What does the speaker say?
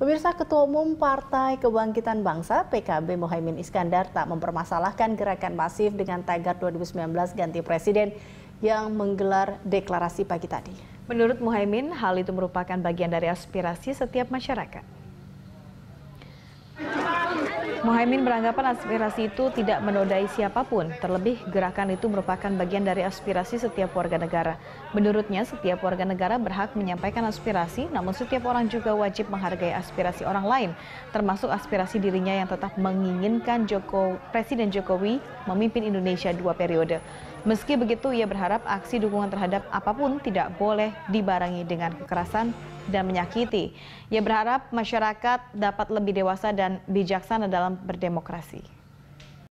Pemirsa Ketua Umum Partai Kebangkitan Bangsa PKB Mohaimin Iskandar tak mempermasalahkan gerakan masif dengan tagar 2019 ganti presiden yang menggelar deklarasi pagi tadi. Menurut Mohaimin, hal itu merupakan bagian dari aspirasi setiap masyarakat. Mohaimin beranggapan aspirasi itu tidak menodai siapapun, terlebih gerakan itu merupakan bagian dari aspirasi setiap warga negara. Menurutnya, setiap warga negara berhak menyampaikan aspirasi, namun setiap orang juga wajib menghargai aspirasi orang lain, termasuk aspirasi dirinya yang tetap menginginkan Joko, Presiden Jokowi memimpin Indonesia dua periode. Meski begitu, ia berharap aksi dukungan terhadap apapun tidak boleh dibarengi dengan kekerasan dan menyakiti. Ia berharap masyarakat dapat lebih dewasa dan bijaksana dalam berdemokrasi.